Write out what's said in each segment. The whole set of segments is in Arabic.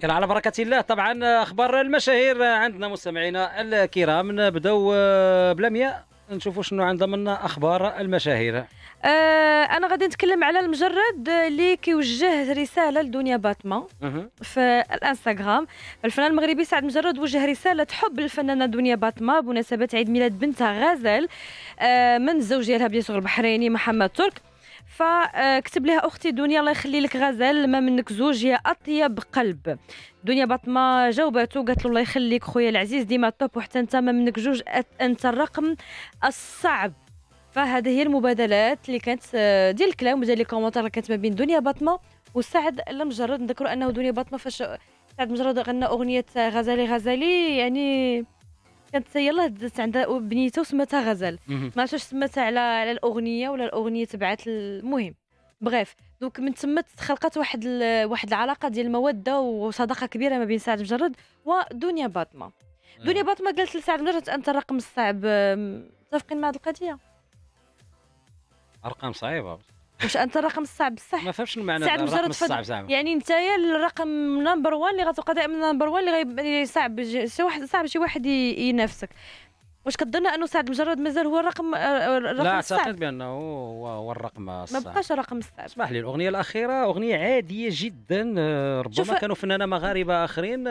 كان على بركة الله طبعا أخبار المشاهير عندنا مستمعينا الكرام نبداو آه، بلمياء نشوفوا شنو عندنا من أخبار المشاهير آه أنا غادي نتكلم على المجرد اللي كيوجه رسالة لدنيا باتما في الانستغرام الفنان المغربي سعد مجرد وجه رسالة حب للفنانة دنيا باتما بمناسبة عيد ميلاد بنتها غزال آه من الزوج ديالها البحريني محمد ترك فكتب لها اختي دنيا الله يخلي لك غزال ما منك زوج يا اطيب قلب دنيا بطمه جاوبته قالت له الله يخليك خويا العزيز ديما توب وحتى انت ما منك زوج انت الرقم الصعب فهذه هي المبادلات اللي كانت آه، ديال الكلام وديال لي كومونتير اللي كانت ما بين دنيا بطمه وسعد المجرد نذكروا انه دنيا بطمه فاش سعد مجرد غنى اغنيه غزالي غزالي يعني كانت يلاه دزت عندها بنيته وسماتها غزل ما عرفتش سماتها على على الاغنيه ولا الاغنيه تبعت المهم بغيف دونك من تما تخلقت واحد واحد العلاقه ديال الموده وصداقه كبيره ما بين سعد مجرد ودنيا باطمه آه. دنيا باطمه قالت لسعد مجرد انت الرقم الصعب متفقين مع هذه القضيه ارقام صعيبه واش انت الرقم الصعب بصح ما فهمتش المعنى الرقم الصعب الصعب زعما يعني انت الرقم نمبر 1 اللي غتبقى دائما نمبر 1 اللي صعب شي واحد صعب شي واحد ينافسك واش كظن انه سعد مجرد مازال هو الرقم آه، آه، الرقم لا اعتقد بانه هو هو الرقم الصعب ما بقاش الرقم الصعب اسمح لي الاغنيه الاخيره اغنيه عاديه جدا آه، ربما كانوا فنانه مغاربه اخرين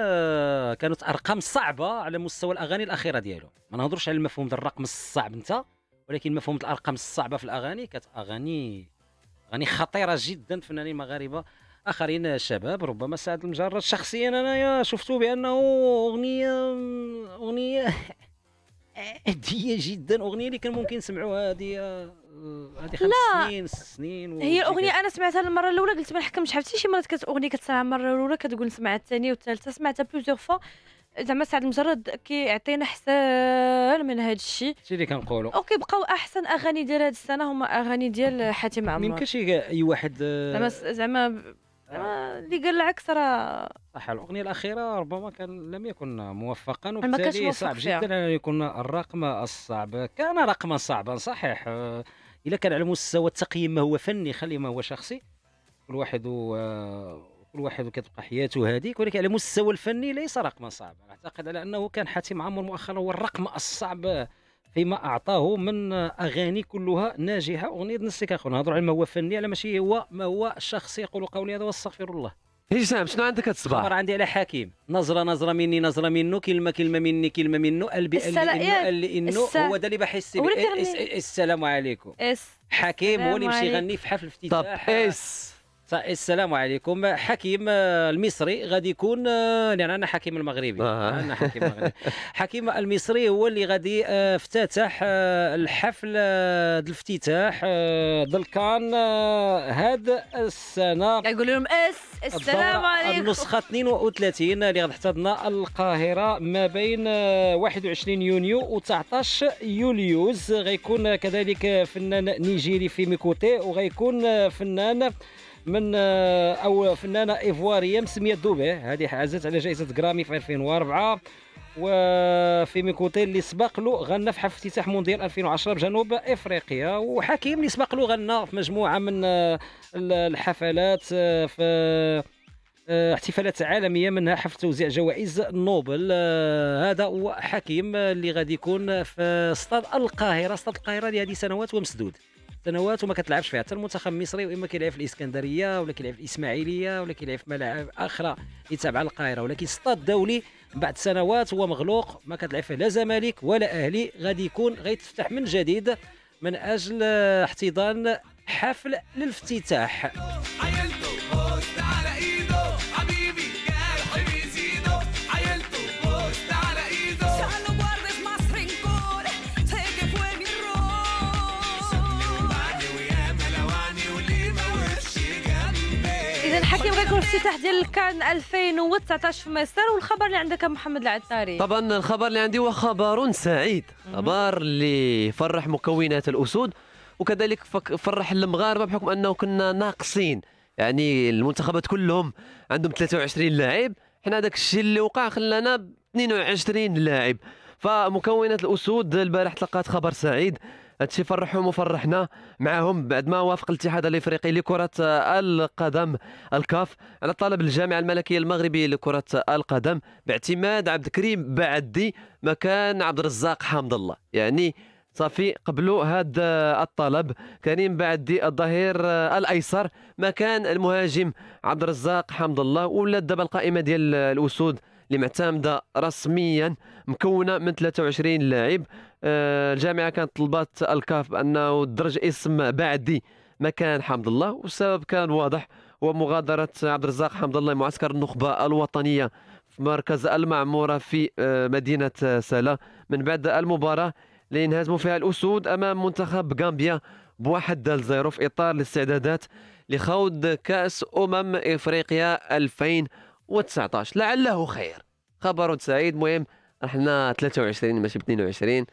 كانت ارقام صعبه على مستوى الاغاني الاخيره ديالو ما نهضروش على المفهوم ديال الرقم الصعب انت ولكن مفهوم الارقام الصعبه في الاغاني كانت اغاني اغاني خطيره جدا فنانين مغاربه اخرين شباب ربما سعد المجرد شخصيا انايا شفته بانه اغنيه اغنيه عاديه جدا اغنيه اللي كان ممكن نسمعوها هذه آه، هذه خمس لا. سنين ست سنين هي الاغنيه انا سمعتها المره الاولى قلت ما نحكمش عرفتي شي مرات كتاغنيه كتسمعها المره الاولى كتقول سمعت الثانيه والثالثه سمعتها بلوزيغ فوا زعما سعد المجرد كيعطينا حسن من هذا الشيء هادشي اللي كنقولوا اوكي بقاو احسن اغاني ديال هذه السنه هما اغاني ديال حاتم عمر ما يمكنش اي واحد آه، زعما زعما اللي قال العكس راه صح الاغنيه الاخيره ربما كان لم يكن موفقا وبالتالي صعب جدا ان يكون الرقم الصعب كان رقما صعبا صحيح اذا آه، كان على مستوى التقييم ما هو فني خلي ما هو شخصي كل واحد آه، كل واحد كتبقى حياته هذيك ولكن على المستوى الفني ليس رقما صعبا اعتقد على انه كان حاتم عمرو مؤخرا هو الرقم الصعب فيما اعطاه من اغاني كلها ناجحه اغنيه نسيك اخونا نهضروا على ما هو فني على ماشي هو ما هو شخصي يقول قولي هذا واستغفر الله هشام نعم، شنو عندك هاد الصباح؟ عندي على حكيم نظرة نظرة مني نظرة منه كلمة كلمة مني كلمة منه قلبي قلبي إنه قلبي إنه هو ده اللي بحس السلام عليكم حكيم هو اللي مشي يغني في حفل افتتاح اس فالسلام عليكم حكيم آه، المصري غادي يكون لان آه، يعني انا حكيم المغربي آه. انا حكيم المغربي حكيم المصري هو اللي غادي آه، افتتح الحفل الافتتاح دلكان هذا السنه كيقولوا لهم اس السلام عليكم النسخه 32 اللي غادي تحتضنها القاهره ما بين 21 يونيو و 19 يوليوز غيكون كذلك فنان نيجيري في ميكوتي وغيكون فنان من آه، او فنانه ايفواريه مسميه دوبي هذه حازت على جائزه غرامي في 2004 وفي ميكوتيل اللي سبق له غنى في حفل افتتاح مونديال 2010 بجنوب افريقيا وحكيم اللي سبق له غنى في مجموعه من آه، الحفلات آه، في احتفالات عالميه منها حفل توزيع جوائز نوبل هذا هو حكيم اللي غادي يكون في استاد القاهره استاد القاهره لهذه سنوات ومسدود سنوات وما كتلعبش فيها حتى المنتخب المصري واما كيلعب في الاسكندريه ولا كيلعب في الاسماعيليه ولا كيلعب في ملاعب اخرى اللي تابعه للقاهره ولكن السطاد الدولي بعد سنوات هو مغلوق ما كتلعب فيه لا زمالك ولا اهلي غادي يكون غيتفتح من جديد من اجل احتضان حفل للافتتاح حكيم غيكون افتتاح ديال كان 2019 في مصر والخبر اللي عندك محمد العطاري طبعا الخبر اللي عندي هو خبر سعيد خبر اللي فرح مكونات الاسود وكذلك فرح المغاربه بحكم انه كنا ناقصين يعني المنتخبات كلهم عندهم 23 لاعب حنا داك الشيء اللي وقع خلانا 22 لاعب فمكونة الأسود البارح تلقات خبر سعيد هادشي فرحهم وفرحنا معاهم بعد ما وافق الاتحاد الافريقي لكرة القدم الكاف على طلب الجامعة الملكية المغربية لكرة القدم باعتماد عبد الكريم بعدي مكان عبد الرزاق حمد الله يعني صافي قبلوا هذا الطلب كريم بعدي الظهير الايسر مكان المهاجم عبد الرزاق حمد الله ولات دابا القائمه ديال الاسود اللي معتمده رسميا مكونه من 23 لاعب آه، الجامعه كانت طلبات الكاف بانه درج اسم بعدي مكان حمد الله والسبب كان واضح هو مغادره عبد الرزاق حمد الله معسكر النخبه الوطنيه في مركز المعموره في آه، مدينه آه، سلا من بعد المباراه اللي انهزموا فيها الاسود امام منتخب غامبيا بواحد زيرو في اطار الاستعدادات لخوض كاس امم افريقيا 2000 و19 لعله خير خبر سعيد مهم رحنا 23 ماشي ب 22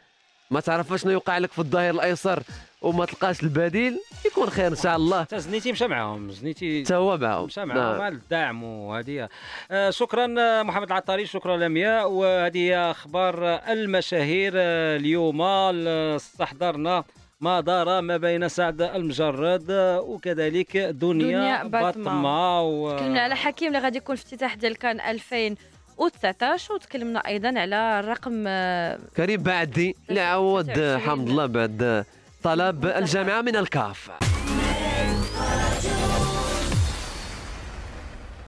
ما تعرفش شنو يوقع لك في الظهير الايسر وما تلقاش البديل يكون خير ان شاء الله حتى زنيتي مشى معاهم زنيتي حتى هو معاهم مشى معاهم نعم. الدعم وهذه آه شكرا محمد العطاري شكرا لمياء وهذه اخبار المشاهير آه، اليوم آه، استحضرنا ما دار ما بين سعد المجرد آه، وكذلك دنيا, دنيا بطمة و... تكلمنا على حكيم اللي غادي يكون في افتتاح ديال كان 2019 وتكلمنا ايضا على الرقم آه، كريم بعدي لعوض حمد الله بعد طلب الجامعه من الكاف